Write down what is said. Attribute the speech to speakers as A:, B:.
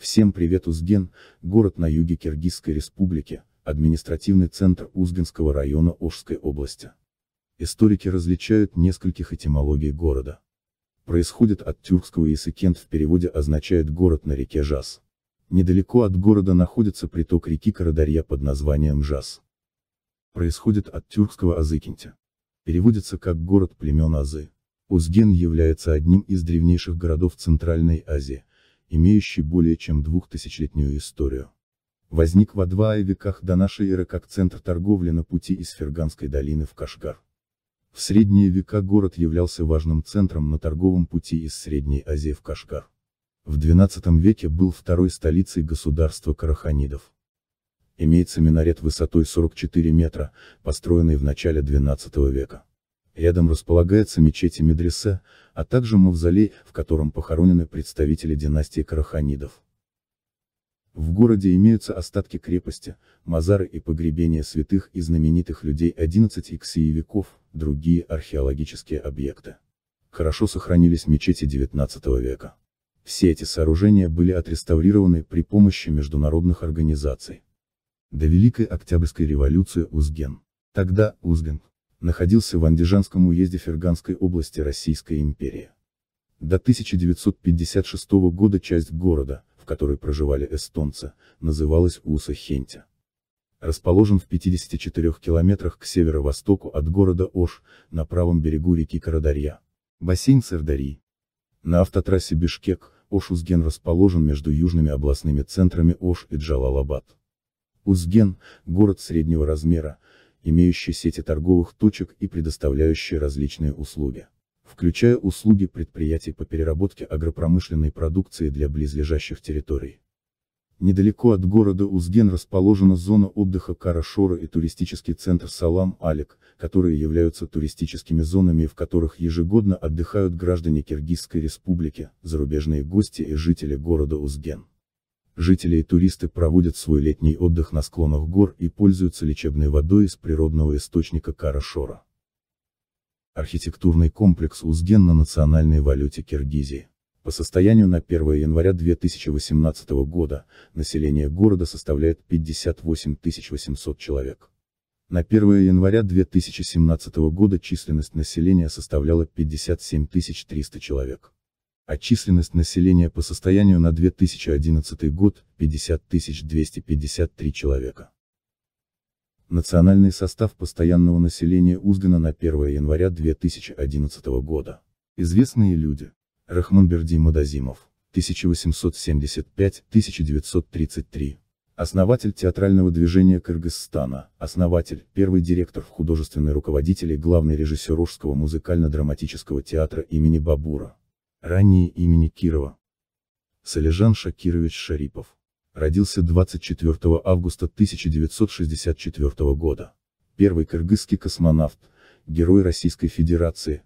A: Всем привет Узген, город на юге Киргизской республики, административный центр Узгенского района Ошской области. Историки различают нескольких этимологий города. Происходит от тюркского и в переводе означает город на реке Жас. Недалеко от города находится приток реки Карадарья под названием Жас. Происходит от тюркского Азыкинте. Переводится как город племен Азы. Узген является одним из древнейших городов Центральной Азии, имеющий более чем двухтысячелетнюю историю. Возник во два веках до нашей эры как центр торговли на пути из Ферганской долины в Кашгар. В средние века город являлся важным центром на торговом пути из Средней Азии в Кашгар. В XII веке был второй столицей государства Караханидов. Имеется минарет высотой 44 метра, построенный в начале XII века. Рядом располагается мечеть и медреса, а также мавзолей, в котором похоронены представители династии Караханидов. В городе имеются остатки крепости, мазары и погребения святых и знаменитых людей 11 иксии веков, другие археологические объекты. Хорошо сохранились мечети XIX века. Все эти сооружения были отреставрированы при помощи международных организаций. До Великой Октябрьской революции Узген. Тогда Узген, находился в Андижанском уезде Ферганской области Российской империи. До 1956 года часть города, в которой проживали эстонцы, называлась Усахентя. Расположен в 54 километрах к северо-востоку от города Ош, на правом берегу реки Карадарья. Бассейн Сырдарьи. На автотрассе Бишкек, Ош-Узген расположен между южными областными центрами Ош и Джалалабад. Узген – город среднего размера, имеющий сети торговых точек и предоставляющий различные услуги, включая услуги предприятий по переработке агропромышленной продукции для близлежащих территорий. Недалеко от города Узген расположена зона отдыха Карашора и туристический центр Салам Алик, которые являются туристическими зонами, в которых ежегодно отдыхают граждане Киргизской республики, зарубежные гости и жители города Узген. Жители и туристы проводят свой летний отдых на склонах гор и пользуются лечебной водой из природного источника Карашора. Архитектурный комплекс Узген на национальной валюте Киргизии. По состоянию на 1 января 2018 года, население города составляет 58 800 человек. На 1 января 2017 года численность населения составляла 57 300 человек а численность населения по состоянию на 2011 год – 50 253 человека. Национальный состав постоянного населения Узгана на 1 января 2011 года. Известные люди. Рахманберди Мадазимов, 1875-1933. Основатель театрального движения Кыргызстана, основатель, первый директор, художественный руководитель и главный режиссер Ужского музыкально-драматического театра имени Бабура. Ранее имени Кирова. Салижан Шакирович Шарипов. Родился 24 августа 1964 года. Первый кыргызский космонавт, Герой Российской Федерации,